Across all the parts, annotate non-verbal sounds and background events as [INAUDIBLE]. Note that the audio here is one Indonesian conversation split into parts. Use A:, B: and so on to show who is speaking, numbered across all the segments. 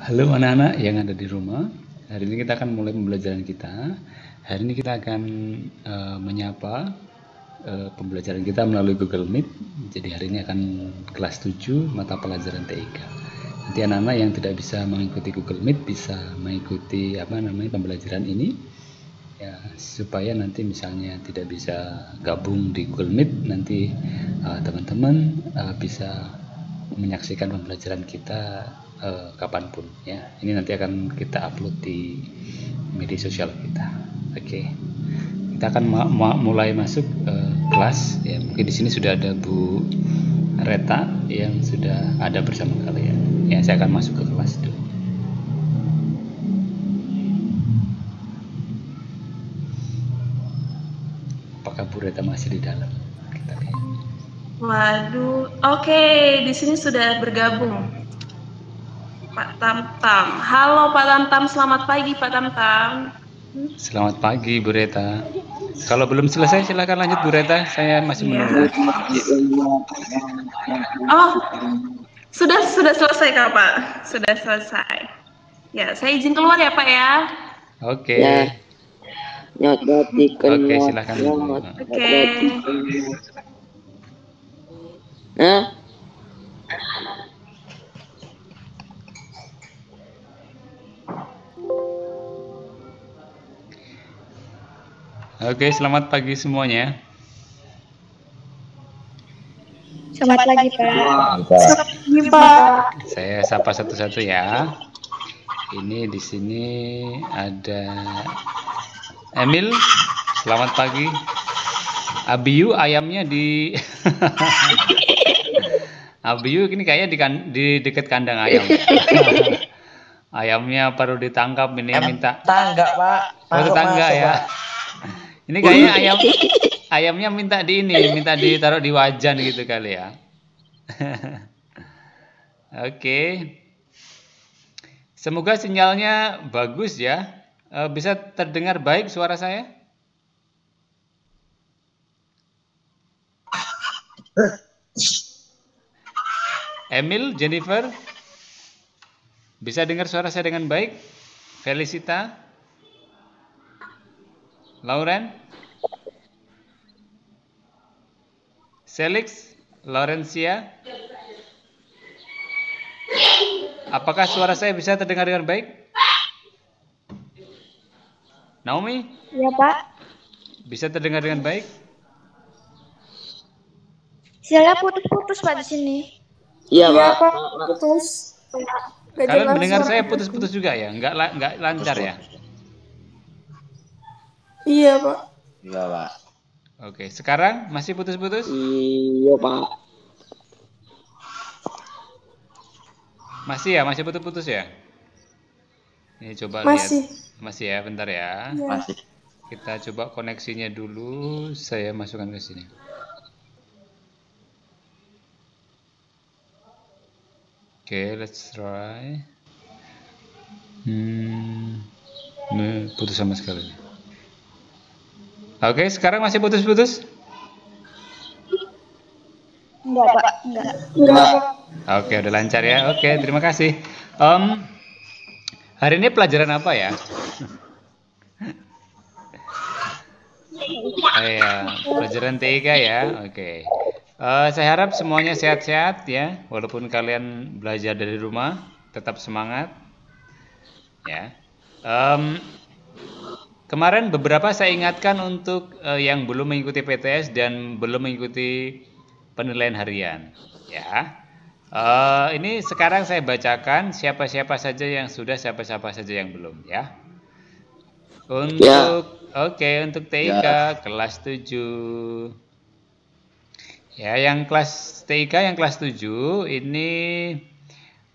A: Halo anak-anak yang ada di rumah. Hari ini kita akan mulai pembelajaran kita. Hari ini kita akan e, menyapa e, pembelajaran kita melalui Google Meet. Jadi hari ini akan kelas 7 mata pelajaran TIK. Nanti anak-anak yang tidak bisa mengikuti Google Meet bisa mengikuti apa namanya pembelajaran ini. Ya, supaya nanti misalnya tidak bisa gabung di Google Meet, nanti eh, teman-teman e, bisa menyaksikan pembelajaran kita eh, kapanpun ya ini nanti akan kita upload di media sosial kita oke okay. kita akan ma ma mulai masuk eh, kelas ya mungkin di sini sudah ada Bu Reta ya, yang sudah ada bersama kalian ya saya akan masuk ke kelas dulu apakah Bu Reta masih di dalam Waduh, oke, okay. di sini sudah bergabung. Pak Tamtam. Halo Pak Tamtam, selamat pagi Pak Tamtam. Selamat pagi Bu Reta. Kalau belum selesai silakan lanjut Bu Reta, saya masih ya. menunggu. Oh, sudah sudah selesai Kak Pak, sudah selesai. Ya, saya izin keluar ya Pak ya. Oke. Okay. Ya. Oke, okay, silakan. Oke. Okay. Nah. Oke, selamat pagi semuanya. Selamat, pagi, Pak. Selamat pagi, Pak. Saya sapa satu-satu ya. Ini di sini ada Emil. Selamat pagi. Abiu ayamnya di [LAUGHS] Abiu ini kayaknya di, kan, di dekat kandang ayam. [LAUGHS] ayamnya baru ditangkap ini ya, minta. Tangga, Pak. Baru oh, tangga ya. Ini kayaknya ayam ayamnya minta di ini, minta ditaruh di wajan gitu kali ya. [LAUGHS] Oke. Okay. Semoga sinyalnya bagus ya. Eh, bisa terdengar baik suara saya? Emil, Jennifer, bisa dengar suara saya dengan baik? Felicita? Lauren? Selix? Laurencia? Apakah suara saya bisa terdengar dengan baik? Naomi? Iya, Pak. Bisa terdengar dengan baik? Sinyalnya putus-putus, Pak, di sini. Iya, Pak. Iya, Pak. Putus. Kalian mendengar saya putus-putus juga ya? Enggak enggak lancar ya? Iya pak. Iya pak. Oke, sekarang masih putus-putus? Iya pak. Masih ya, masih putus-putus ya? Ini coba masih. lihat. Masih Masih ya, bentar ya. ya. Masih. Kita coba koneksinya dulu. Saya masukkan ke sini. Oke, okay, let's try. Hmm, ini putus sama sekali. Oke, sekarang masih putus-putus? Enggak, Pak. Enggak. Enggak. Oke, udah lancar ya. Oke, terima kasih. Um, hari ini pelajaran apa ya? Oh, iya, pelajaran TIK ya. Oke. Uh, saya harap semuanya sehat-sehat ya, walaupun kalian belajar dari rumah, tetap semangat. Ya. Um, Kemarin beberapa saya ingatkan untuk uh, yang belum mengikuti PTS dan belum mengikuti penilaian harian. Ya, uh, ini sekarang saya bacakan siapa-siapa saja yang sudah, siapa-siapa saja yang belum. Ya, untuk ya. oke okay, untuk TIK ya. kelas 7 Ya, yang kelas TIK yang kelas 7 ini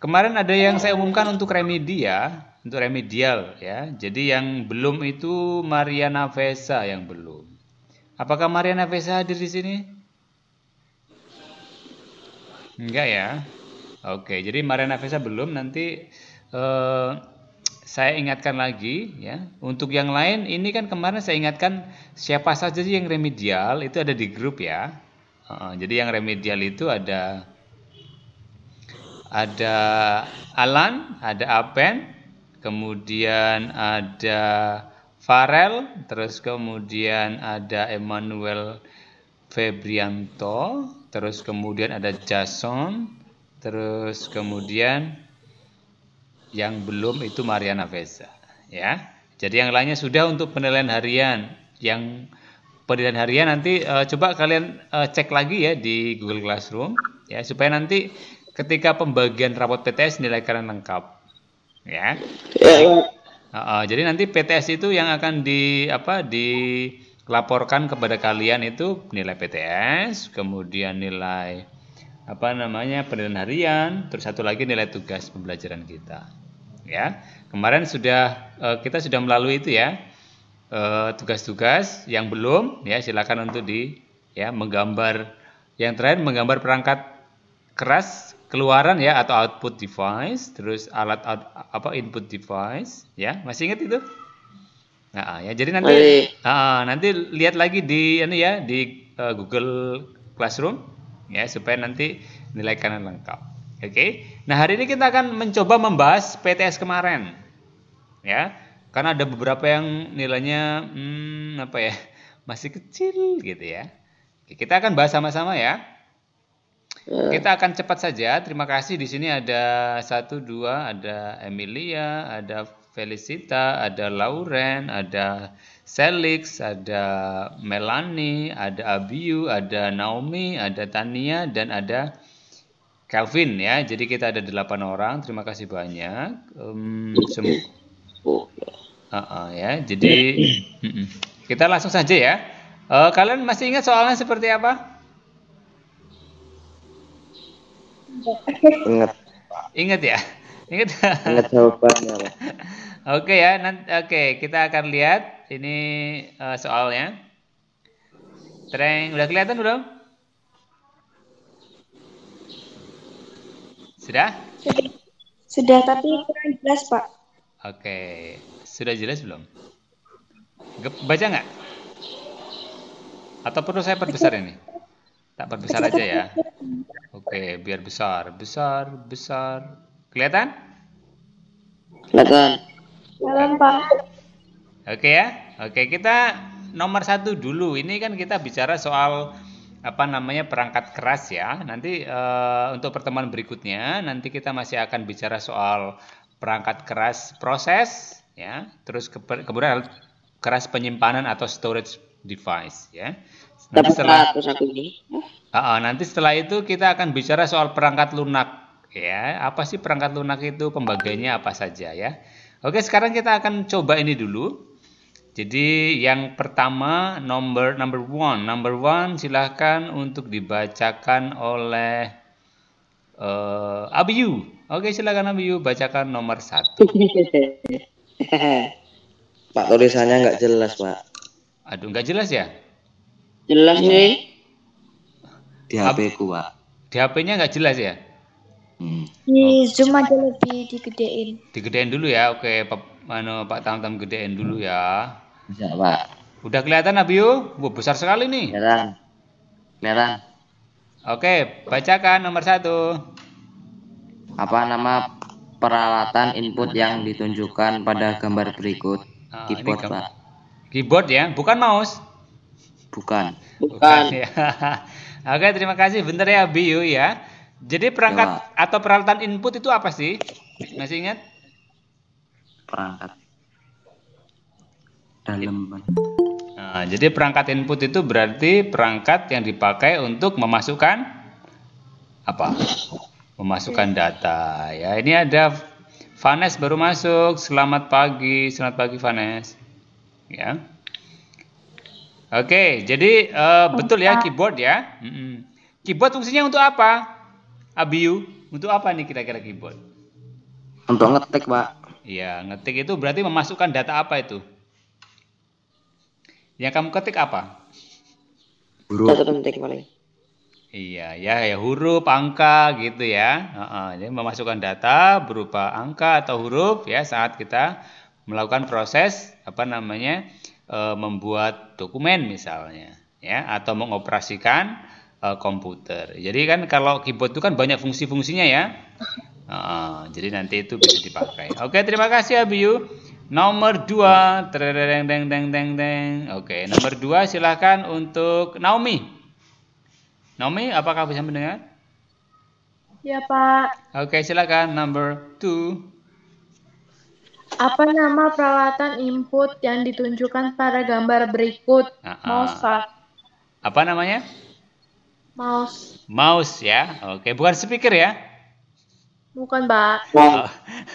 A: kemarin ada yang saya umumkan untuk remedi ya untuk remedial ya. Jadi yang belum itu Mariana Vesa yang belum. Apakah Mariana Vesa hadir di sini? Enggak ya. Oke, jadi Mariana Vesa belum nanti eh, saya ingatkan lagi ya. Untuk yang lain ini kan kemarin saya ingatkan siapa saja sih yang remedial itu ada di grup ya. Uh, jadi yang remedial itu ada ada Alan, ada Apen, kemudian ada Farel, terus kemudian ada Emmanuel Febrianto, terus kemudian ada Jason, terus kemudian yang belum itu Mariana Veza, ya. Jadi yang lainnya sudah untuk penilaian harian. Yang penilaian harian nanti uh, coba kalian uh, cek lagi ya di Google Classroom, ya supaya nanti ketika pembagian rapot PTS nilai kalian lengkap ya. ya. Uh, jadi nanti PTS itu yang akan di apa dilaporkan kepada kalian itu nilai PTS, kemudian nilai apa namanya penilaian harian, terus satu lagi nilai tugas pembelajaran kita. Ya. Kemarin sudah uh, kita sudah melalui itu ya. Eh, tugas-tugas uh, yang belum ya silakan untuk di ya menggambar yang terakhir menggambar perangkat keras keluaran ya atau output device, terus alat out, apa input device, ya masih ingat itu? Nah, ya jadi nanti uh, nanti lihat lagi di ini ya di uh, Google Classroom ya supaya nanti nilai kalian lengkap. Oke. Okay? Nah, hari ini kita akan mencoba membahas PTS kemarin. Ya. Karena ada beberapa yang nilainya hmm, apa ya? masih kecil gitu ya. kita akan bahas sama-sama ya. Eh. Kita akan cepat saja. Terima kasih. Di sini ada satu dua, ada Emilia, ada Felicita, ada Lauren, ada Selix, ada Melanie, ada Abiu, ada Naomi, ada Tania, dan ada Kelvin. ya. Jadi kita ada delapan orang. Terima kasih banyak. Um, semua. Oh, ya. Uh -uh, ya. Jadi [CLEARS THROAT] kita langsung saja ya. Uh, kalian masih ingat soalnya seperti apa? Ingat. Ingat ya? Ingat. Ingat jawabannya. oke okay ya, nanti oke, okay, kita akan lihat ini uh, soalnya. Tereng, udah kelihatan belum? Sudah? Sudah, tapi kurang jelas, Pak. Oke. Okay. Sudah jelas belum? Baca nggak? Atau perlu saya perbesar ini? Tak perbesar aja ya. Oke, biar besar, besar, besar. Kelihatan? Kelihatan. Kelihatan Pak. Oke ya. Oke kita nomor satu dulu. Ini kan kita bicara soal apa namanya perangkat keras ya. Nanti uh, untuk pertemuan berikutnya nanti kita masih akan bicara soal perangkat keras proses ya. Terus ke, kemudian keras penyimpanan atau storage device ya. Nanti setelah aku Uh, nanti setelah itu kita akan bicara soal perangkat lunak ya. Apa sih perangkat lunak itu? Pembagiannya apa saja ya? Oke, sekarang kita akan coba ini dulu. Jadi yang pertama number number one, number one silahkan untuk dibacakan oleh uh, Abiyu. Oke, silahkan Abiyu bacakan nomor satu. [LAUGHS] Pak tulisannya nggak jelas Pak. Aduh nggak jelas ya? Jelas iya. nih. Di HP ku, Pak. Di HP-nya nggak jelas ya? Hmm. ini oh. Zoom aja lebih digedein. Digedein dulu ya. Oke, Pak Mano, Pak tam gedein dulu ya. Bisa, Pak. Udah kelihatan Abiu? Wah, besar sekali nih. Kelihatan. Kelihatan. Oke, bacakan nomor satu. Apa nama peralatan input yang ditunjukkan pada gambar berikut? Ah, keyboard, Pak. Keyboard ya, bukan mouse. Bukan. Bukan. ya. [LAUGHS] Oke, terima kasih. Bentar ya, Biu ya. Jadi perangkat ya. atau peralatan input itu apa sih? Masih ingat? Perangkat. Dalam. Nah, jadi perangkat input itu berarti perangkat yang dipakai untuk memasukkan apa? Memasukkan data. Ya, ini ada Vanes baru masuk. Selamat pagi. Selamat pagi Vanes. Ya. Oke, jadi uh, betul ya keyboard ya. Mm -mm. Keyboard fungsinya untuk apa? Abiu, untuk apa nih kira-kira keyboard? Untuk ngetik, Pak. Iya, ngetik itu berarti memasukkan data apa itu? Yang kamu ketik apa? Huruf. Iya, ya, ya huruf, angka gitu ya. Jadi memasukkan data berupa angka atau huruf ya saat kita melakukan proses apa namanya? e, membuat dokumen misalnya ya atau mengoperasikan e, komputer. Jadi kan kalau keyboard itu kan banyak fungsi-fungsinya ya. E, jadi nanti itu bisa dipakai. Oke, terima kasih Abiu Nomor dua deng deng deng deng deng. Oke, nomor dua silahkan untuk Naomi. Naomi, apakah bisa mendengar? Ya, Pak. Oke, silakan nomor 2. Apa nama peralatan input yang ditunjukkan pada gambar berikut? Uh -uh. Mouse. Apa namanya? Mouse. Mouse ya. Oke, bukan speaker ya? Bukan, Pak. Oh,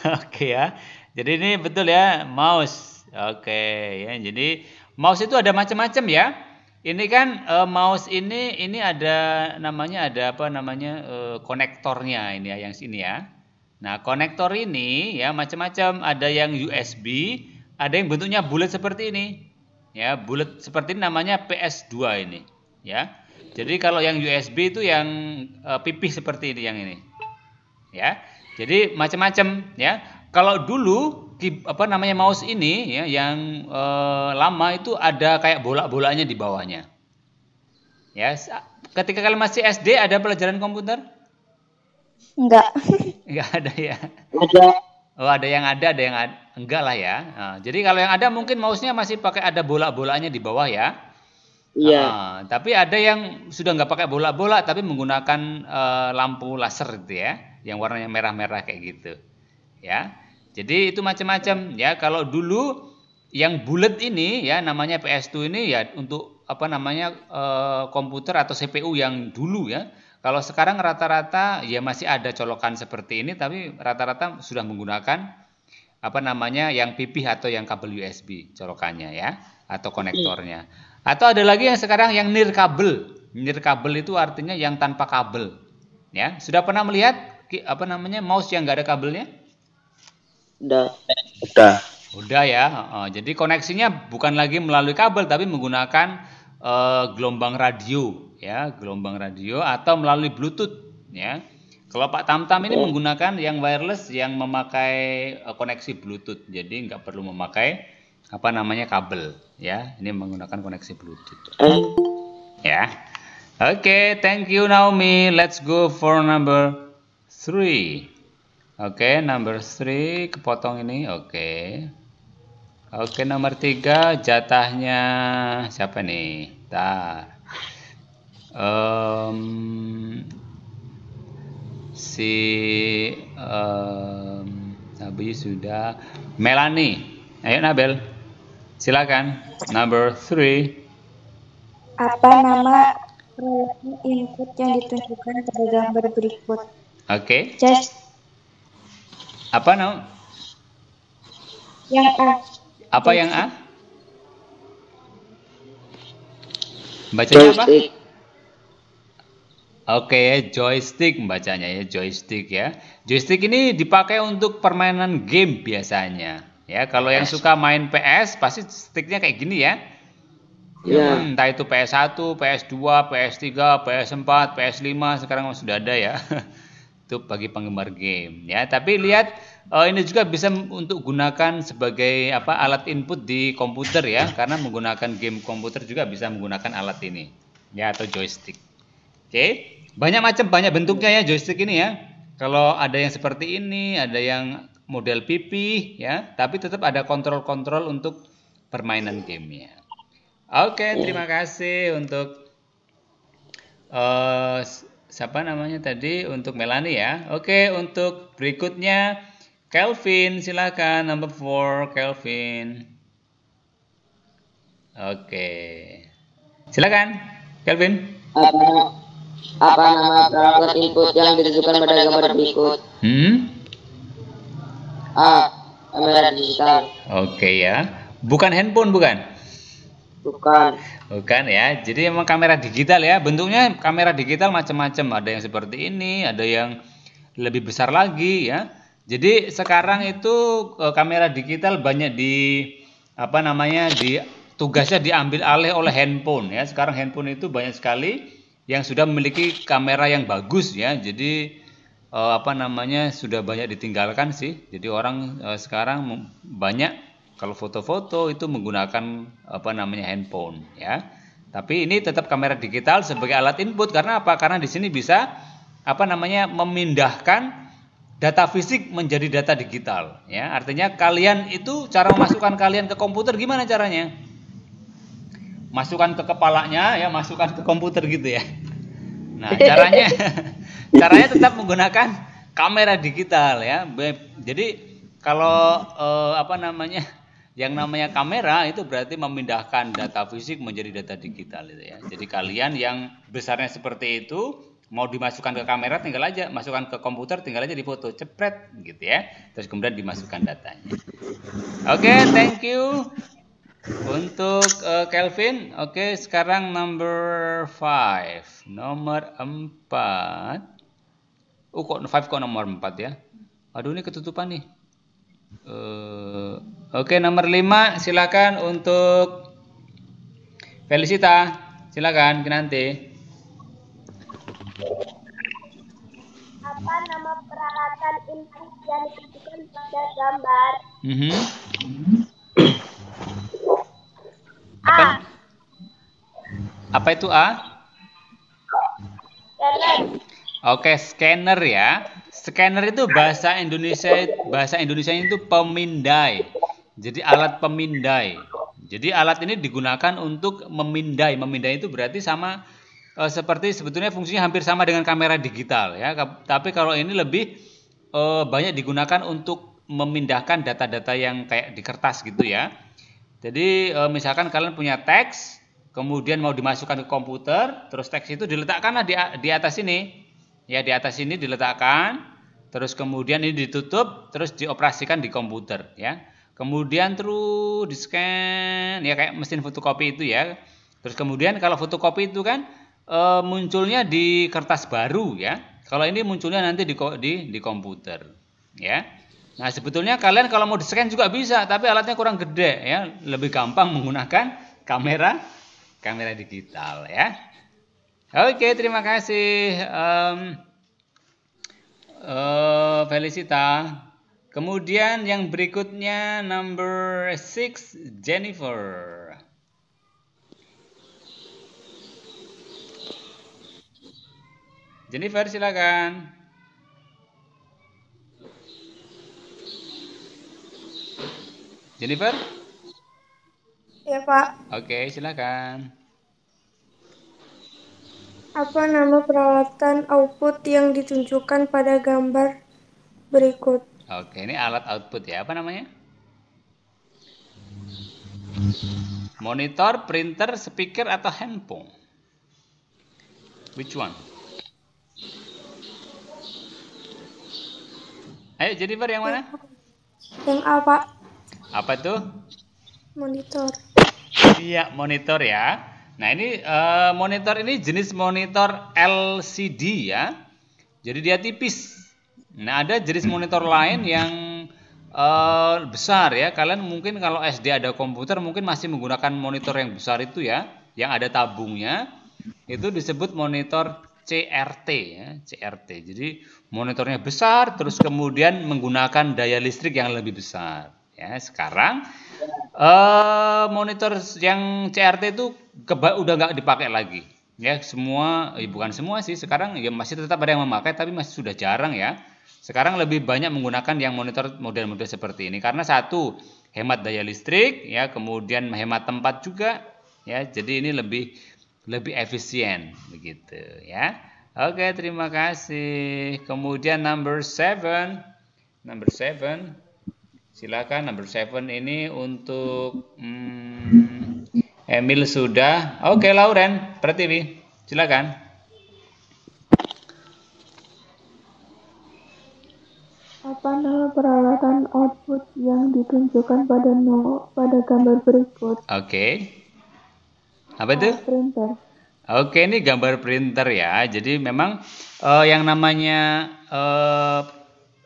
A: [LAUGHS] Oke ya. Jadi ini betul ya, mouse. Oke ya. Jadi mouse itu ada macam-macam ya. Ini kan e, mouse ini ini ada namanya ada apa namanya e, konektornya ini ya yang sini ya. Nah, konektor ini ya macam-macam, ada yang USB, ada yang bentuknya bulat seperti ini. Ya, bulat seperti ini namanya PS2 ini, ya. Jadi kalau yang USB itu yang e, pipih seperti ini yang ini. Ya. Jadi macam-macam ya. Kalau dulu apa namanya mouse ini ya yang e, lama itu ada kayak bolak-bolanya di bawahnya. Ya, ketika kalian masih SD ada pelajaran komputer? Enggak. [LAUGHS] Enggak ada ya. Ada. Oh, ada yang ada, ada yang ada. enggak lah ya. Nah, jadi kalau yang ada mungkin mouse masih pakai ada bola-bolanya di bawah ya. Iya. Nah, tapi ada yang sudah nggak pakai bola-bola tapi menggunakan uh, lampu laser gitu ya, yang warnanya merah-merah kayak gitu. Ya. Jadi itu macam-macam ya. Kalau dulu yang bulat ini ya namanya PS2 ini ya untuk apa namanya uh, komputer atau CPU yang dulu ya kalau sekarang rata-rata ya masih ada colokan seperti ini, tapi rata-rata sudah menggunakan apa namanya yang pipih atau yang kabel USB colokannya ya, atau konektornya. Atau ada lagi yang sekarang yang nir kabel. Nir kabel itu artinya yang tanpa kabel. Ya, sudah pernah melihat apa namanya mouse yang nggak ada kabelnya? Udah. Udah. Udah ya. Jadi koneksinya bukan lagi melalui kabel tapi menggunakan uh, gelombang radio ya gelombang radio atau melalui Bluetooth ya. Kalau Pak Tamtam ini menggunakan yang wireless yang memakai eh, koneksi Bluetooth, jadi nggak perlu memakai apa namanya kabel ya. Ini menggunakan koneksi Bluetooth. Oh. Ya. Oke, okay, thank you Naomi. Let's go for number three. Oke, okay, number three kepotong ini. Oke. Okay. Oke, nomor tiga jatahnya siapa nih? Tar um, si um, sudah Melanie ayo Nabel silakan number three apa nama input yang ditunjukkan pada gambar berikut oke okay. just apa nama yang A apa yang A bacanya apa Oke okay, joystick bacanya ya, joystick ya. Joystick ini dipakai untuk permainan game biasanya. Ya, kalau PS. yang suka main PS pasti sticknya kayak gini ya. Iya. Hmm, entah itu PS1, PS2, PS3, PS4, PS5 sekarang sudah ada ya. [LAUGHS] itu bagi penggemar game ya. Tapi lihat uh, ini juga bisa untuk gunakan sebagai apa alat input di komputer ya [LAUGHS] karena menggunakan game komputer juga bisa menggunakan alat ini ya atau joystick. Oke. Okay? Banyak macam, banyak bentuknya ya joystick ini ya. Kalau ada yang seperti ini, ada yang model pipi ya, tapi tetap ada kontrol-kontrol untuk permainan gamenya. Oke, okay, terima kasih untuk uh, siapa namanya tadi untuk Melani ya. Oke, okay, untuk berikutnya Kelvin, silakan number 4 Kelvin. Oke. Okay. Silakan Kelvin. Uh, apa nama perangkat input yang ditujukan pada gambar berikut? Hmm? A. Kamera digital. Oke okay, ya. Bukan handphone bukan? Bukan. Bukan ya. Jadi emang kamera digital ya. Bentuknya kamera digital macam-macam. Ada yang seperti ini, ada yang lebih besar lagi ya. Jadi sekarang itu eh, kamera digital banyak di apa namanya di tugasnya diambil alih oleh handphone ya. Sekarang handphone itu banyak sekali yang sudah memiliki kamera yang bagus ya. Jadi eh, apa namanya sudah banyak ditinggalkan sih. Jadi orang eh, sekarang banyak kalau foto-foto itu menggunakan apa namanya handphone ya. Tapi ini tetap kamera digital sebagai alat input karena apa? Karena di sini bisa apa namanya memindahkan data fisik menjadi data digital ya. Artinya kalian itu cara memasukkan kalian ke komputer gimana caranya? masukkan ke kepalanya ya masukkan ke komputer gitu ya nah [LAUGHS] caranya caranya tetap menggunakan kamera digital ya jadi kalau eh, apa namanya yang namanya kamera itu berarti memindahkan data fisik menjadi data digital itu ya jadi kalian yang besarnya seperti itu mau dimasukkan ke kamera tinggal aja masukkan ke komputer tinggal aja di foto cepret gitu ya terus kemudian dimasukkan datanya oke okay, thank you untuk uh, Kelvin, oke okay, sekarang number 5. Nomor 4. Oh kok 5 kok nomor 4 ya? Aduh ini ketutupan nih. Uh, oke okay, nomor 5 silakan untuk Felicita. Silakan nanti. Apa nama peralatan input yang ditujukan pada gambar? Mm -hmm. [CLEARS THROAT] Apa? A. Apa itu A? Scanner. Oke, scanner ya. Scanner itu bahasa Indonesia bahasa Indonesia itu pemindai. Jadi alat pemindai. Jadi alat ini digunakan untuk memindai. Memindai itu berarti sama e, seperti sebetulnya fungsinya hampir sama dengan kamera digital ya. Tapi kalau ini lebih e, banyak digunakan untuk memindahkan data-data yang kayak di kertas gitu ya jadi e, misalkan kalian punya teks, kemudian mau dimasukkan ke komputer, terus teks itu diletakkanlah di, di atas ini. Ya, di atas ini diletakkan, terus kemudian ini ditutup, terus dioperasikan di komputer, ya. Kemudian terus di scan, ya kayak mesin fotokopi itu ya. Terus kemudian kalau fotokopi itu kan e, munculnya di kertas baru ya. Kalau ini munculnya nanti di di, di komputer, ya. Nah, sebetulnya kalian kalau mau di-scan juga bisa, tapi alatnya kurang gede ya, lebih gampang menggunakan kamera kamera digital ya. Oke, terima kasih um, uh, Felicita. Kemudian yang berikutnya number 6 Jennifer. Jennifer silakan. Jennifer? Ya Pak. Oke, silakan. Apa nama peralatan output yang ditunjukkan pada gambar berikut? Oke, ini alat output ya. Apa namanya? Monitor, printer, speaker, atau handphone? Which one? Ayo Jennifer yang mana? Yang apa? Apa itu Monitor. Iya, monitor ya. Nah, ini uh, monitor ini jenis monitor LCD ya. Jadi dia tipis. Nah, ada jenis monitor lain yang uh, besar ya. Kalian mungkin kalau SD ada komputer mungkin masih menggunakan monitor yang besar itu ya, yang ada tabungnya. Itu disebut monitor CRT ya, CRT. Jadi monitornya besar terus kemudian menggunakan daya listrik yang lebih besar. Ya, sekarang uh, monitor yang CRT itu keba udah nggak dipakai lagi. Ya, semua eh, bukan semua sih. Sekarang ya masih tetap ada yang memakai tapi masih sudah jarang ya. Sekarang lebih banyak menggunakan yang monitor model-model seperti ini karena satu hemat daya listrik ya, kemudian hemat tempat juga ya. Jadi ini lebih lebih efisien begitu ya. Oke, terima kasih. Kemudian number seven, number seven. Silakan number seven ini untuk hmm, Emil sudah. Oke, okay, Lauren, ini. silakan. Apa nama peralatan output yang ditunjukkan pada no, pada gambar berikut? Oke. Okay. Apa itu? Printer. Oke, ini gambar printer ya. Jadi memang uh, yang namanya uh,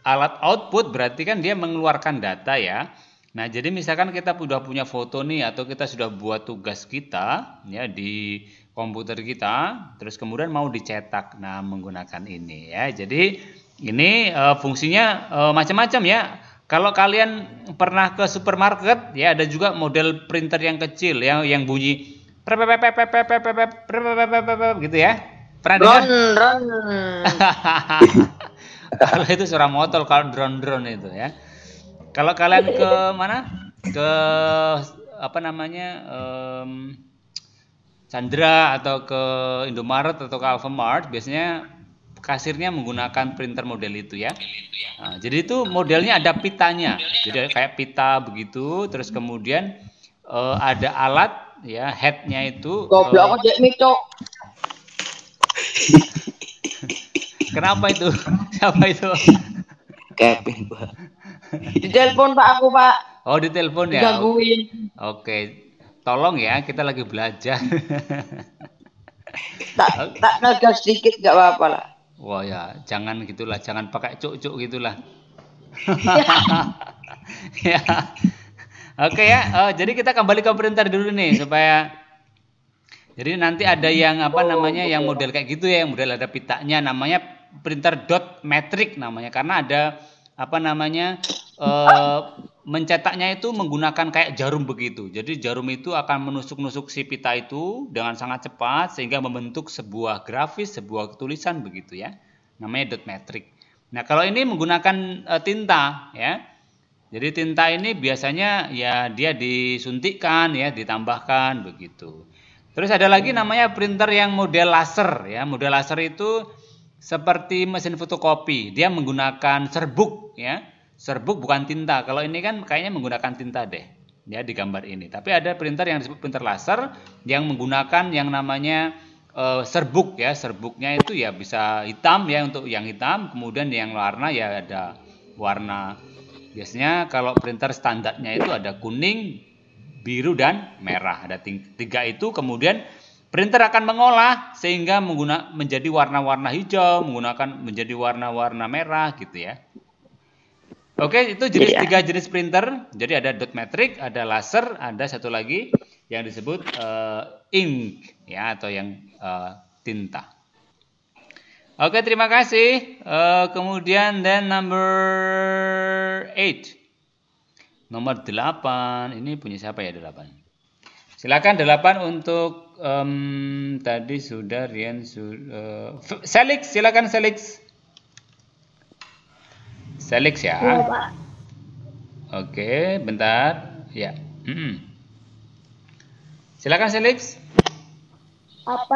A: alat output berarti kan dia mengeluarkan data ya. Nah, jadi misalkan kita sudah punya foto nih atau kita sudah buat tugas kita ya di komputer kita, terus kemudian mau dicetak. Nah, menggunakan ini ya. Jadi ini e, fungsinya e, macam-macam ya. Kalau kalian pernah ke supermarket ya ada juga model printer yang kecil yang yang bunyi gitu ya. Pernah dengar? kalau itu suara motor kalau drone-drone itu ya. Kalau kalian ke mana? Ke apa namanya? Um, Chandra atau ke Indomaret atau ke Alfamart biasanya kasirnya menggunakan printer model itu ya. Nah, jadi itu modelnya ada pitanya. Jadi kayak pita begitu terus kemudian uh, ada alat ya headnya itu. Goblok uh, kok cok. [LAUGHS] Kenapa itu? [LAUGHS] Siapa itu? Kevin, Pak. Ditelepon Pak aku, Pak. Oh, ditelepon ya. Gangguin. Oke. Tolong ya, kita lagi belajar. [LAUGHS] tak tak naga sedikit nggak apa-apa lah. Wah ya, jangan gitulah, jangan pakai cuk-cuk gitulah. [LAUGHS] ya. Oke ya, oh, jadi kita kembali ke printer dulu nih supaya jadi nanti ada yang apa namanya yang model kayak gitu ya, yang model ada pitanya namanya printer dot metric namanya karena ada apa namanya e, mencetaknya itu menggunakan kayak jarum begitu. Jadi jarum itu akan menusuk-nusuk si pita itu dengan sangat cepat sehingga membentuk sebuah grafis, sebuah tulisan begitu ya. Namanya dot metric. Nah, kalau ini menggunakan e, tinta ya. Jadi tinta ini biasanya ya dia disuntikkan ya, ditambahkan begitu. Terus ada lagi namanya printer yang model laser ya. Model laser itu seperti mesin fotokopi, dia menggunakan serbuk ya. Serbuk bukan tinta. Kalau ini kan kayaknya menggunakan tinta deh. Ya di gambar ini. Tapi ada printer yang disebut printer laser yang menggunakan yang namanya e, serbuk ya. Serbuknya itu ya bisa hitam ya untuk yang hitam, kemudian yang warna ya ada warna biasanya kalau printer standarnya itu ada kuning, biru dan merah. Ada tiga itu kemudian Printer akan mengolah sehingga mengguna, menjadi warna-warna hijau, menggunakan menjadi warna-warna merah gitu ya. Oke, itu jenis yeah. tiga jenis printer. Jadi ada dot matrix, ada laser, ada satu lagi yang disebut uh, ink ya atau yang uh, tinta. Oke, terima kasih. Uh, kemudian dan number 8. Nomor 8. Ini punya siapa ya 8? Silakan 8 untuk um, tadi sudah Rian uh, Selix, silakan Selix. Selix ya. ya Oke, bentar. Ya. Hmm. Silakan Selix. Apa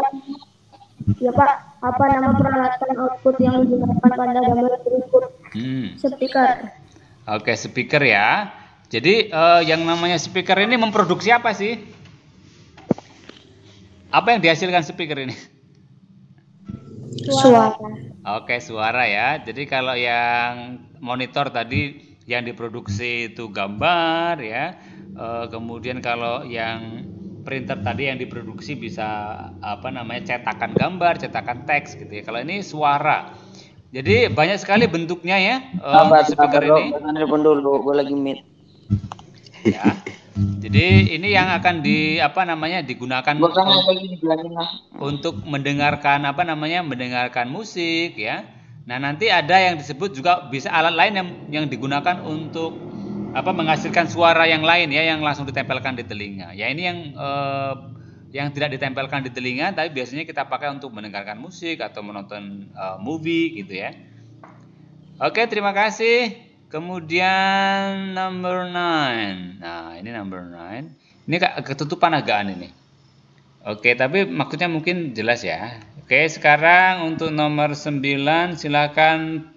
A: Ya Pak, apa nama peralatan output yang digunakan pada gambar berikut? Hmm. Speaker. Oke, speaker ya. Jadi uh, yang namanya speaker ini memproduksi apa sih? Apa yang dihasilkan speaker ini? Suara. Oke, suara ya. Jadi kalau yang monitor tadi yang diproduksi itu gambar ya. E, kemudian kalau yang printer tadi yang diproduksi bisa apa namanya cetakan gambar, cetakan teks gitu ya. Kalau ini suara. Jadi banyak sekali bentuknya ya. Eh, sabar, speaker sabar, ini. Bro, dulu, gue lagi meet. Ya. Jadi ini yang akan di apa namanya digunakan untuk, mendengarkan apa namanya mendengarkan musik ya. Nah nanti ada yang disebut juga bisa alat lain yang yang digunakan untuk apa menghasilkan suara yang lain ya yang langsung ditempelkan di telinga. Ya ini yang eh, yang tidak ditempelkan di telinga tapi biasanya kita pakai untuk mendengarkan musik atau menonton eh, movie gitu ya. Oke terima kasih. Kemudian number 9. Nah, ini number 9. Ini ketutupan agaan ini. Oke, tapi maksudnya mungkin jelas ya. Oke, sekarang untuk nomor 9 silakan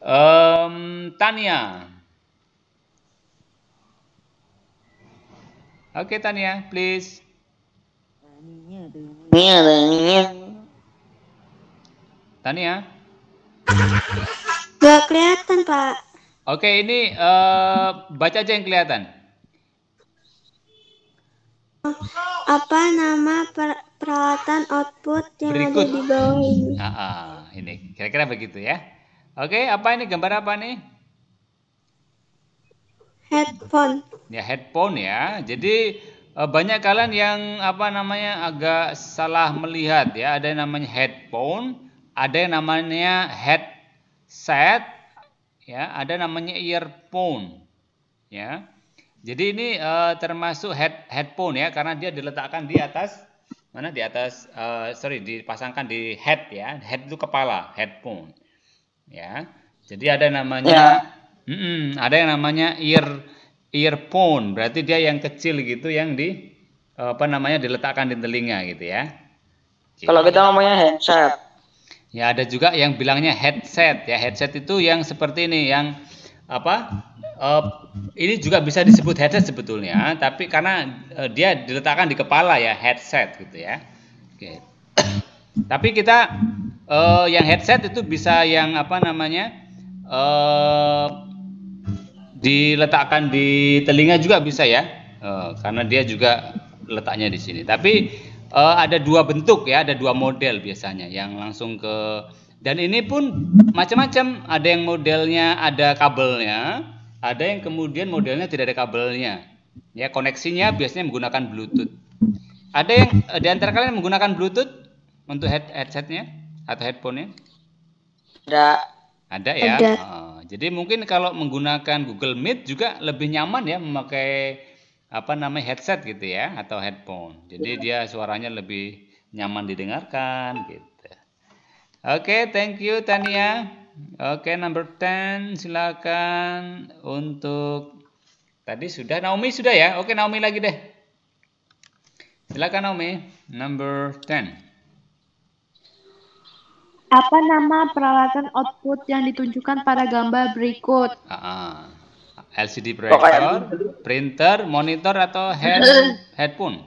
A: um, Tania. Oke, Tania, please. Tania, Tania, Tania. Tania. Gak kelihatan, Pak. Oke, ini uh, baca aja yang kelihatan. Apa nama per peralatan output yang Berikut. ada di bawah ini? Ah, ah, ini kira-kira begitu ya. Oke, apa ini gambar apa nih? Headphone. Ya, headphone ya. Jadi eh, banyak kalian yang apa namanya agak salah melihat ya. Ada yang namanya headphone, ada yang namanya headset, ya ada namanya earphone ya jadi ini uh, termasuk head headphone ya karena dia diletakkan di atas mana di atas uh, sorry dipasangkan di head ya head itu kepala headphone ya jadi ada namanya ya. mm -mm, ada yang namanya ear earphone berarti dia yang kecil gitu yang di eh, apa namanya diletakkan di telinga gitu ya. Kalau gitu. kita ngomongnya headset. Ya ada juga yang bilangnya headset ya headset itu yang seperti ini yang apa uh, ini juga bisa disebut headset sebetulnya tapi karena uh, dia diletakkan di kepala ya headset gitu ya. Oke. [CLEARS THROAT] tapi kita uh, yang headset itu bisa yang apa namanya uh, diletakkan di telinga juga bisa ya uh, karena dia juga letaknya di sini. Tapi uh, ada dua bentuk ya, ada dua model biasanya yang langsung ke dan ini pun macam-macam, ada yang modelnya ada kabelnya, ada yang kemudian modelnya tidak ada kabelnya. Ya, koneksinya biasanya menggunakan Bluetooth. Ada yang eh, di antara kalian menggunakan Bluetooth untuk head headsetnya atau headphonenya? Ada. Ada ya. Ada. Oh, jadi mungkin kalau menggunakan Google Meet juga lebih nyaman ya memakai apa namanya headset gitu ya atau headphone. Jadi iya. dia suaranya lebih nyaman didengarkan gitu. Oke, okay, thank you Tania. Oke, okay, number 10 silakan untuk tadi sudah Naomi sudah ya. Oke, okay, Naomi lagi deh. Silakan Naomi, number 10. Apa nama peralatan output yang ditunjukkan pada gambar berikut? -uh. LCD proyektor, gitu? printer, monitor atau [LAUGHS] head headphone?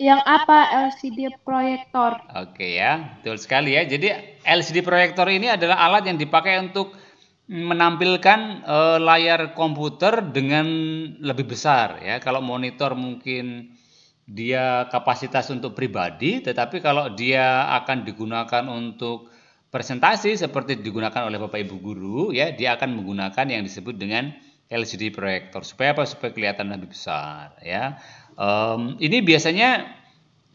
A: Yang apa LCD proyektor? Oke ya, betul sekali ya. Jadi LCD proyektor ini adalah alat yang dipakai untuk menampilkan uh, layar komputer dengan lebih besar ya. Kalau monitor mungkin dia kapasitas untuk pribadi, tetapi kalau dia akan digunakan untuk Presentasi seperti digunakan oleh Bapak Ibu guru ya, dia akan menggunakan yang disebut dengan LCD proyektor supaya apa? Supaya kelihatan lebih besar ya. Um, ini biasanya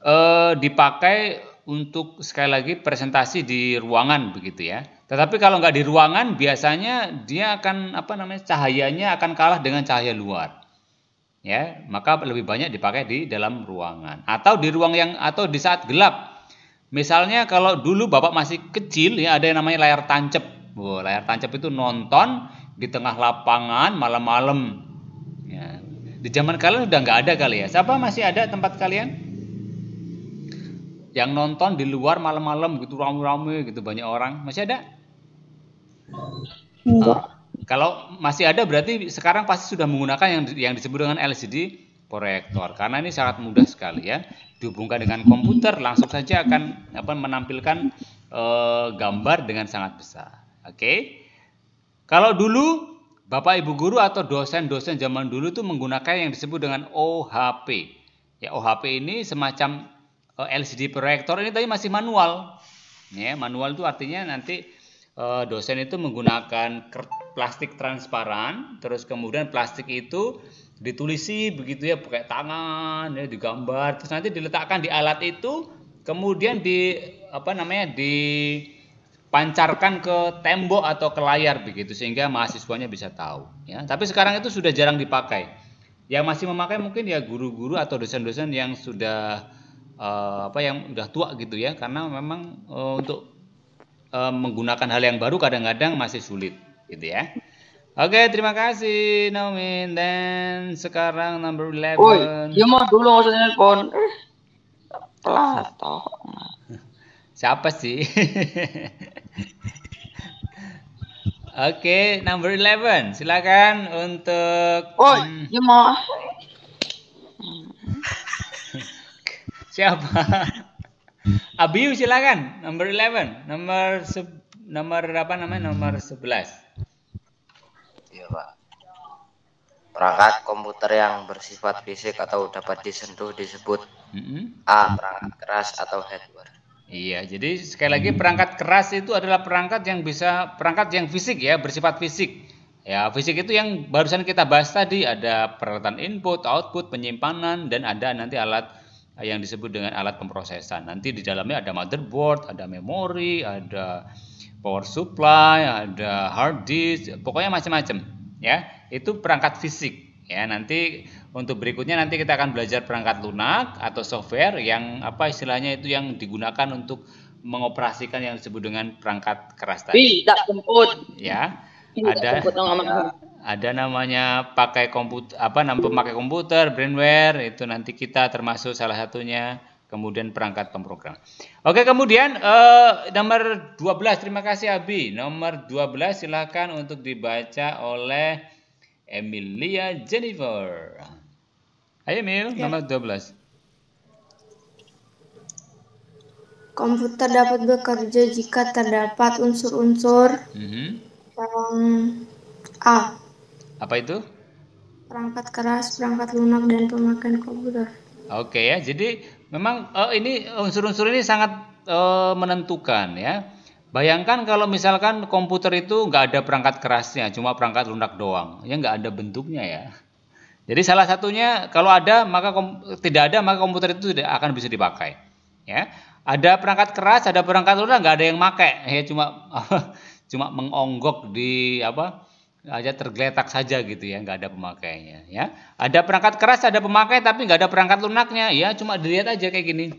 A: uh, dipakai untuk sekali lagi presentasi di ruangan begitu ya. Tetapi kalau nggak di ruangan biasanya dia akan apa namanya cahayanya akan kalah dengan cahaya luar. Ya, maka lebih banyak dipakai di dalam ruangan atau di ruang yang atau di saat gelap Misalnya kalau dulu Bapak masih kecil ya ada yang namanya layar tancap. Wow, layar tancap itu nonton di tengah lapangan malam-malam. Ya. Di zaman kalian udah nggak ada kali ya. Siapa masih ada tempat kalian? Yang nonton di luar malam-malam gitu ramu-ramu gitu banyak orang masih ada? Enggak. Uh, kalau masih ada berarti sekarang pasti sudah menggunakan yang yang disebut dengan LCD proyektor karena ini sangat mudah sekali ya dihubungkan dengan komputer langsung saja akan apa menampilkan e, gambar dengan sangat besar oke okay? kalau dulu bapak ibu guru atau dosen-dosen zaman dulu itu menggunakan yang disebut dengan OHP ya OHP ini semacam eh, LCD proyektor ini tadi masih manual ya manual itu artinya nanti e, dosen itu menggunakan plastik transparan terus kemudian plastik itu ditulisi begitu ya pakai tangan ya digambar terus nanti diletakkan di alat itu kemudian di apa namanya dipancarkan ke tembok atau ke layar begitu sehingga mahasiswanya bisa tahu ya tapi sekarang itu sudah jarang dipakai yang masih memakai mungkin ya guru-guru atau dosen-dosen yang sudah uh, apa yang sudah tua gitu ya karena memang uh, untuk uh, menggunakan hal yang baru kadang-kadang masih sulit gitu ya Oke, okay, terima kasih Naumin. Dan sekarang number 11. Woi, dia mau dulu nggak usah telepon. Telat toh. Siapa sih? [LAUGHS] Oke, okay, number 11. Silakan untuk Woi, hmm. dia mau. Siapa? Abiu silakan. Number 11. Nomor nomor apa namanya? Nomor 11. perangkat komputer yang bersifat fisik atau dapat disentuh disebut mm-hmm. A perangkat keras atau hardware. Iya, jadi sekali lagi perangkat keras itu adalah perangkat yang bisa perangkat yang fisik ya, bersifat fisik. Ya, fisik itu yang barusan kita bahas tadi ada peralatan input, output, penyimpanan dan ada nanti alat yang disebut dengan alat pemrosesan. Nanti di dalamnya ada motherboard, ada memori, ada power supply, ada hard disk, pokoknya macam-macam, ya itu perangkat fisik ya nanti untuk berikutnya nanti kita akan belajar perangkat lunak atau software yang apa istilahnya itu yang digunakan untuk mengoperasikan yang disebut dengan perangkat keras tadi. Tidak jemput. Ya. Tidak ada ada, ada namanya pakai komputer apa namanya pemakai komputer, brainware itu nanti kita termasuk salah satunya kemudian perangkat pemrogram. Oke, kemudian eh, nomor 12 terima kasih Abi. Nomor 12 silahkan untuk dibaca oleh Emilia Jennifer. Ayo Emil, ya. nomor 12. Komputer dapat bekerja jika terdapat unsur-unsur mm-hmm. yang A. Apa itu? Perangkat keras, perangkat lunak, dan pemakaian komputer. Oke okay, ya, jadi memang uh, ini unsur-unsur ini sangat uh, menentukan ya Bayangkan kalau misalkan komputer itu nggak ada perangkat kerasnya, cuma perangkat lunak doang, ya nggak ada bentuknya ya. Jadi salah satunya kalau ada maka tidak ada maka komputer itu tidak akan bisa dipakai. Ya, ada perangkat keras, ada perangkat lunak, nggak ada yang make, ya cuma [LAUGHS] cuma mengonggok di apa aja tergeletak saja gitu ya, nggak ada pemakainya. Ya, ada perangkat keras, ada pemakai tapi nggak ada perangkat lunaknya, ya cuma dilihat aja kayak gini.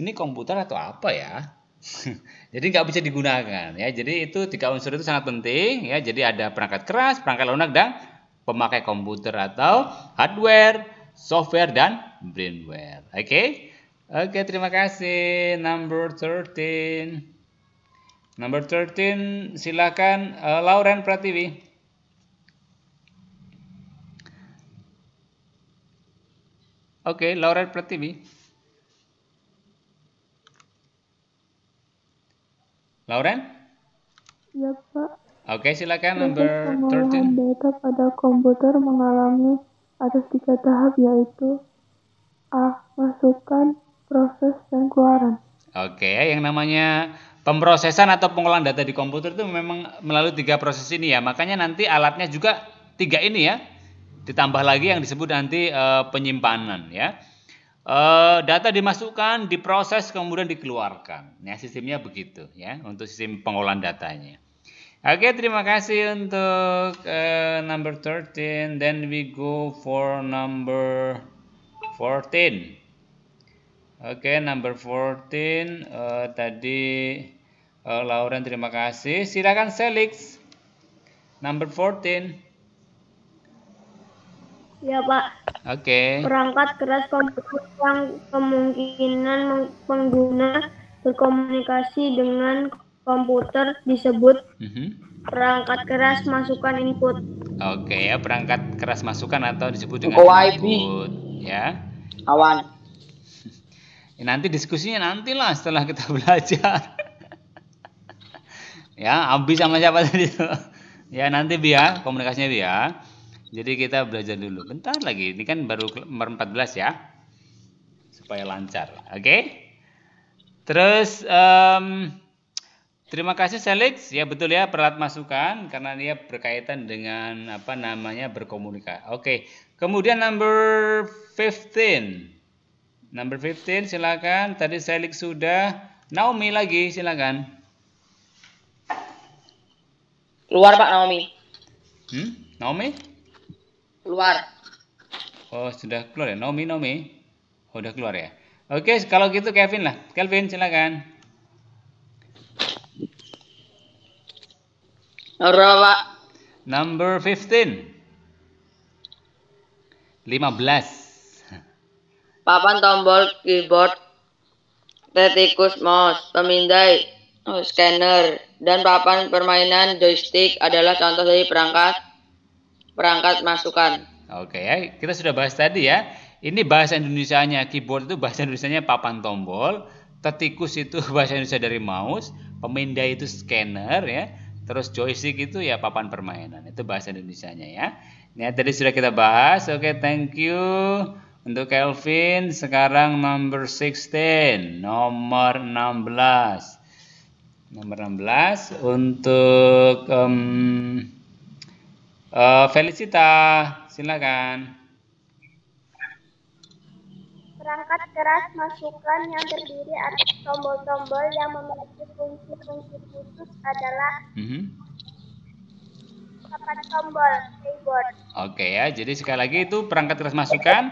A: Ini komputer atau apa ya? [LAUGHS] jadi nggak bisa digunakan ya. Jadi itu tiga unsur itu sangat penting ya. Jadi ada perangkat keras, perangkat lunak dan pemakai komputer atau hardware, software dan brainware. Oke. Okay? Oke, okay, terima kasih. Number 13. Number 13 silakan uh, Lauren Pratiwi. Oke, okay, Lauren Pratiwi. Lauren? Ya, Pak. Oke, silakan Proses number 13. data pada komputer mengalami atas tiga tahap yaitu A. Masukan, proses, dan keluaran. Oke, yang namanya pemrosesan atau pengolahan data di komputer itu memang melalui tiga proses ini ya. Makanya nanti alatnya juga tiga ini ya. Ditambah lagi yang disebut nanti e, penyimpanan ya. Uh, data dimasukkan, diproses, kemudian dikeluarkan. Ya, sistemnya begitu ya untuk sistem pengolahan datanya. Oke, okay, terima kasih untuk uh, number 13. Then we go for number 14. Oke, okay, number 14 uh, eh, tadi uh, Lauren terima kasih. Silakan Selix. Number 14. Ya Pak. Oke. Okay. Perangkat keras komputer yang kemungkinan pengguna berkomunikasi dengan komputer disebut mm -hmm. perangkat keras masukan input. Oke okay, ya perangkat keras masukan atau disebut dengan OIP. input ya. Awan. [LAUGHS] Ya, nanti diskusinya nantilah setelah kita [LAUGHS] belajar. ya, Abi sama siapa tadi ya nanti biar komunikasinya biar. Jadi kita belajar dulu. Bentar lagi, ini kan baru nomor 14 ya. Supaya lancar, oke? Okay? Terus um, terima kasih Selix, ya betul ya peralat masukan karena dia berkaitan dengan apa namanya berkomunikasi. Oke, okay. kemudian number 15. Number 15 silakan. Tadi Selix sudah, Naomi lagi silakan. Luar Pak Naomi. Hmm? Naomi? keluar. Oh, sudah keluar ya. Nomi, Nomi. Oh, sudah keluar ya. Oke, kalau gitu Kevin lah. Kevin silakan. Rawa. Number 15. 15. Papan tombol keyboard, tetikus mouse, pemindai, scanner, dan papan permainan joystick adalah contoh dari perangkat perangkat masukan. Oke ya, kita sudah bahas tadi ya. Ini bahasa Indonesia-nya keyboard itu bahasa Indonesia-nya papan tombol, tetikus itu [LAUGHS] bahasa Indonesia dari mouse, pemindai itu scanner ya, terus joystick itu ya papan permainan. Itu bahasa Indonesia-nya ya. Nah, tadi sudah kita bahas. Oke, thank you untuk Kelvin. Sekarang number 16, nomor 16. Nomor 16 untuk um, Uh, Felicita, silakan. Perangkat keras masukan yang terdiri atas tombol-tombol yang memiliki fungsi-fungsi khusus adalah mm -hmm. papan tombol keyboard. Oke okay, ya, jadi sekali lagi itu perangkat keras masukan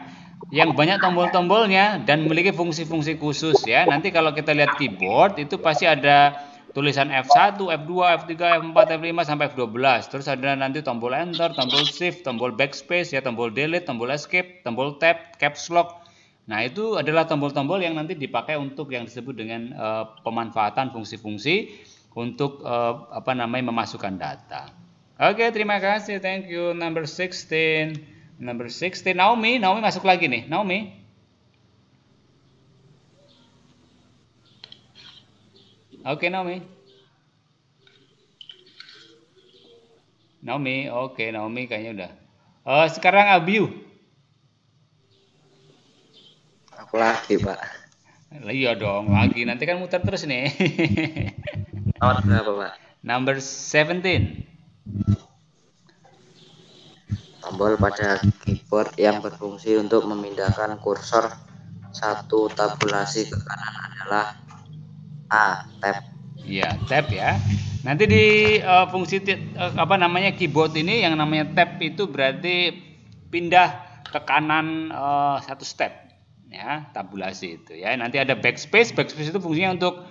A: yang banyak tombol-tombolnya dan memiliki fungsi-fungsi khusus ya. Nanti kalau kita lihat keyboard itu pasti ada tulisan F1, F2, F3, F4, F5 sampai F12. Terus ada nanti tombol enter, tombol shift, tombol backspace ya, tombol delete, tombol escape, tombol tab, caps lock. Nah, itu adalah tombol-tombol yang nanti dipakai untuk yang disebut dengan uh, pemanfaatan fungsi-fungsi untuk uh, apa namanya memasukkan data. Oke, okay, terima kasih. Thank you number 16. Number 16 Naomi, Naomi masuk lagi nih. Naomi. Okay, Naomi. Naomi, oke okay, Naomi kayaknya udah. Uh, sekarang Abiu. Aku lagi pak. Iya dong lagi. Nanti kan muter terus nih. [LAUGHS] Nomor berapa pak? Number 17. Tombol pada keyboard yang berfungsi untuk memindahkan kursor satu tabulasi ke kanan adalah A tab. Iya, tab ya. Nanti di uh, fungsi uh, apa namanya keyboard ini yang namanya tab itu berarti pindah ke kanan uh, satu step ya, tabulasi itu ya. Nanti ada backspace, backspace itu fungsinya untuk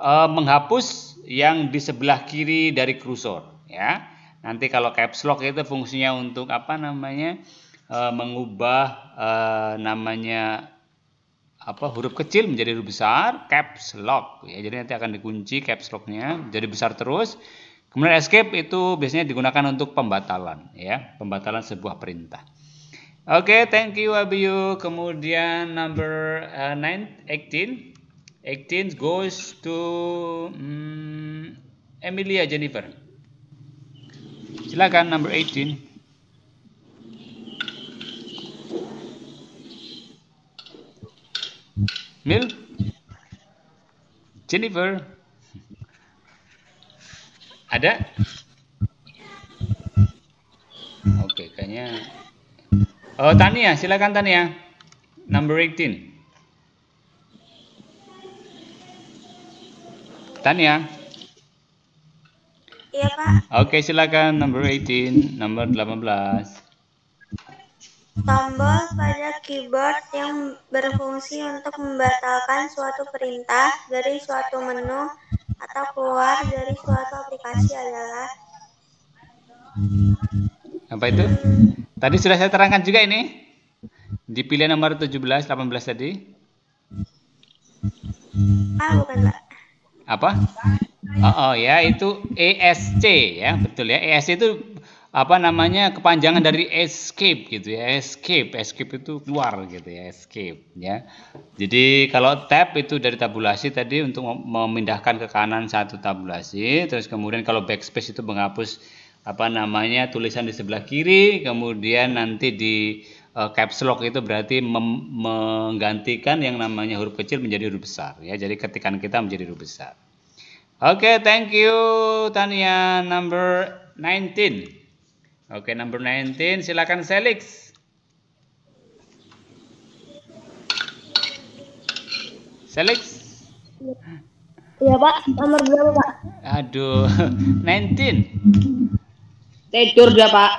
A: uh, menghapus yang di sebelah kiri dari kursor ya. Nanti kalau caps lock itu fungsinya untuk apa namanya? Uh, mengubah uh, namanya apa huruf kecil menjadi huruf besar caps lock ya jadi nanti akan dikunci caps locknya jadi besar terus kemudian escape itu biasanya digunakan untuk pembatalan ya pembatalan sebuah perintah oke okay, thank you abiyu kemudian number uh, eh, 9 eighteen eighteen goes to um, Emilia Jennifer silakan number eighteen Mil? Jennifer? Ada? Oke, okay, kayaknya. Oh, Tania, silakan Tania. Number 18. Tania. Iya, Pak. Oke, okay, silakan number 18, nomor 18. Tombol pada keyboard yang berfungsi untuk membatalkan suatu perintah dari suatu menu atau keluar dari suatu aplikasi adalah apa itu? Tadi sudah saya terangkan juga ini di pilihan nomor 17, 18 tadi. Ah, bukan, Pak. Apa? Oh, oh ya itu ESC ya, betul ya. ESC itu apa namanya kepanjangan dari escape gitu ya escape escape itu keluar gitu ya escape ya jadi kalau tab itu dari tabulasi tadi untuk memindahkan ke kanan satu tabulasi terus kemudian kalau backspace itu menghapus apa namanya tulisan di sebelah kiri kemudian nanti di uh, caps lock itu berarti menggantikan yang namanya huruf kecil menjadi huruf besar ya jadi ketikan kita menjadi huruf besar oke okay, thank you Tania number 19 Oke, okay, number 19, silakan Selix. Selix. Iya, Pak. Nomor berapa, Pak? Aduh, 19. [LAUGHS] Tidur dia, Pak.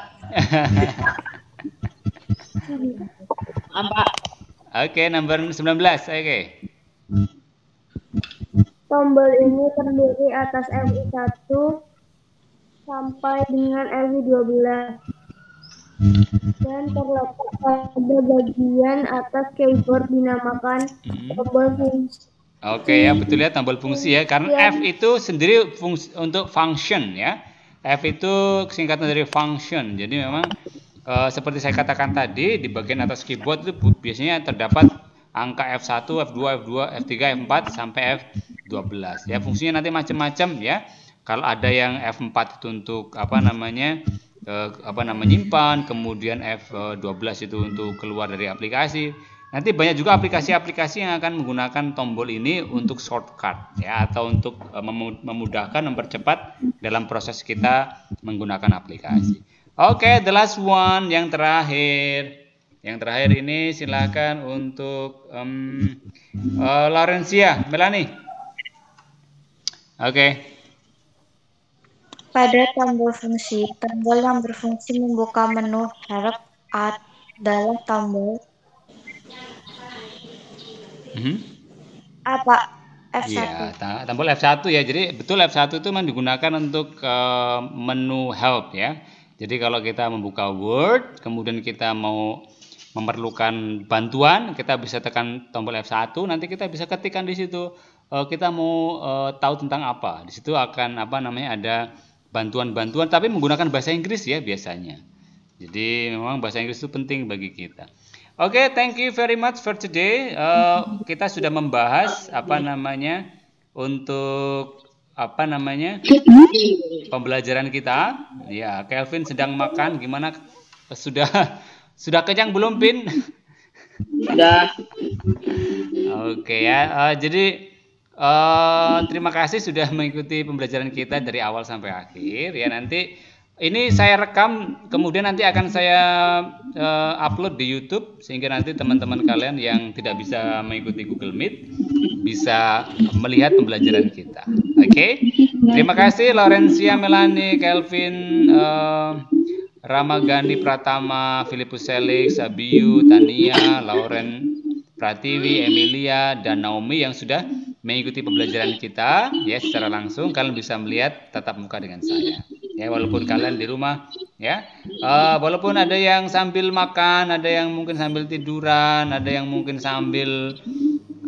A: Apa? [LAUGHS] Oke, okay, nomor 19. Oke. Okay. Tombol ini terdiri atas MI1, sampai dengan RW12 dan hmm. terletak pada bagian atas keyboard dinamakan hmm. tombol fungsi. Oke okay, ya betul ya tombol fungsi ya karena ya. F itu sendiri fungsi untuk function ya. F itu singkatan dari function. Jadi memang e, seperti saya katakan tadi di bagian atas keyboard itu biasanya terdapat angka F1, F2, F2, F3, F4 sampai F12 ya. Fungsinya nanti macam-macam ya. Kalau ada yang F4 itu untuk apa namanya? Eh, apa namanya menyimpan, kemudian F12 itu untuk keluar dari aplikasi. Nanti banyak juga aplikasi-aplikasi yang akan menggunakan tombol ini untuk shortcut ya atau untuk eh, memudahkan mempercepat dalam proses kita menggunakan aplikasi. Oke, okay, the last one yang terakhir. Yang terakhir ini silakan untuk um, uh, eh, Laurencia, Melanie. Oke. Okay pada tombol fungsi. Tombol yang berfungsi membuka menu Help adalah tombol hmm? apa F1. Ya, tombol F1 ya. Jadi betul F1 itu memang digunakan untuk uh, menu help ya. Jadi kalau kita membuka Word, kemudian kita mau memerlukan bantuan, kita bisa tekan tombol F1, nanti kita bisa ketikkan di situ eh, kita mau eh, tahu tentang apa. Di situ akan apa namanya ada bantuan-bantuan tapi menggunakan bahasa Inggris ya biasanya. Jadi memang bahasa Inggris itu penting bagi kita. Oke, okay, thank you very much for today. Uh, kita sudah membahas apa namanya untuk apa namanya pembelajaran kita. Ya, Kelvin sedang makan. Gimana? Sudah sudah kenyang belum, Pin? Sudah. Oke okay, ya. Uh, jadi Eh, terima kasih sudah mengikuti pembelajaran kita dari awal sampai akhir. Ya nanti ini saya rekam, kemudian nanti akan saya uh, upload di YouTube sehingga nanti teman-teman kalian yang tidak bisa mengikuti Google Meet bisa melihat pembelajaran kita. Oke, okay? terima kasih Laurencia Melani, Kelvin, uh, Ramagani Pratama, Filipus Selik, Sabiu, Tania, Lauren Pratiwi, Emilia, dan Naomi yang sudah mengikuti pembelajaran kita ya secara langsung kalian bisa melihat tatap muka dengan saya ya walaupun kalian di rumah ya uh, walaupun ada yang sambil makan ada yang mungkin sambil tiduran ada yang mungkin sambil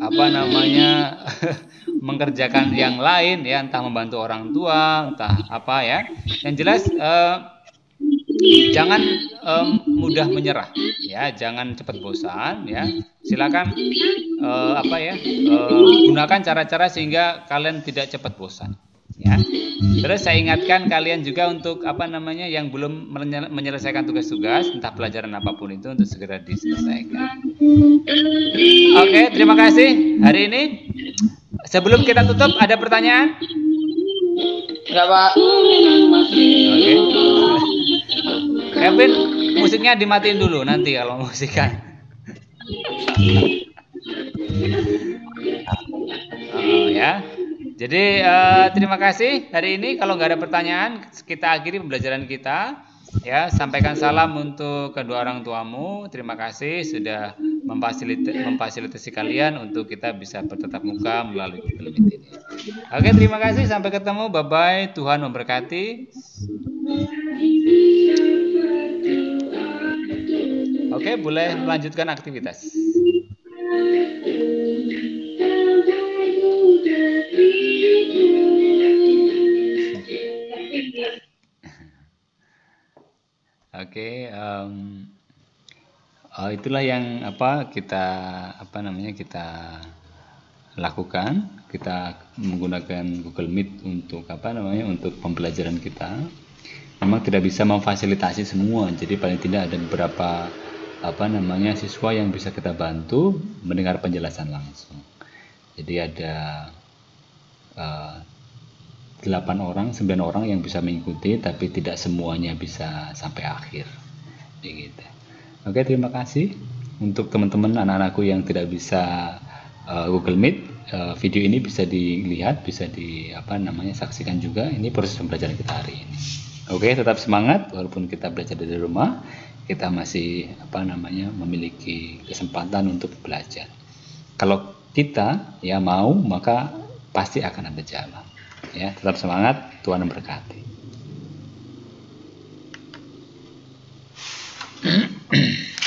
A: apa namanya [LAUGHS] mengerjakan yang lain ya entah membantu orang tua entah apa ya yang jelas uh, jangan um, mudah menyerah ya jangan cepat bosan ya silakan uh, apa ya uh, gunakan cara-cara sehingga kalian tidak cepat bosan ya terus saya ingatkan kalian juga untuk apa namanya yang belum menyelesaikan tugas-tugas entah pelajaran apapun itu untuk segera diselesaikan oke terima kasih hari ini sebelum kita tutup ada pertanyaan Enggak, Pak. Oke. Okay. Kevin musiknya dimatiin dulu nanti kalau musikan oh, ya jadi uh, terima kasih hari ini kalau nggak ada pertanyaan kita akhiri pembelajaran kita ya sampaikan salam untuk kedua orang tuamu terima kasih sudah memfasilitasi, memfasilitasi kalian untuk kita bisa bertetap muka melalui Google ini oke terima kasih sampai ketemu bye bye Tuhan memberkati Oke, boleh melanjutkan aktivitas. Oke, um, uh, itulah yang apa kita apa namanya kita lakukan. Kita menggunakan Google Meet untuk apa namanya untuk pembelajaran kita memang tidak bisa memfasilitasi semua jadi paling tidak ada beberapa apa namanya siswa yang bisa kita bantu mendengar penjelasan langsung jadi ada eh, delapan 8 orang 9 orang yang bisa mengikuti tapi tidak semuanya bisa sampai akhir begitu oke terima kasih untuk teman-teman anak-anakku yang tidak bisa uh, Google Meet uh, video ini bisa dilihat bisa di apa namanya saksikan juga ini proses pembelajaran kita hari ini Oke, tetap semangat walaupun kita belajar dari rumah, kita masih apa namanya memiliki kesempatan untuk belajar. Kalau kita ya mau, maka pasti akan ada jalan. Ya, tetap semangat, Tuhan memberkati. [CLEARS THROAT]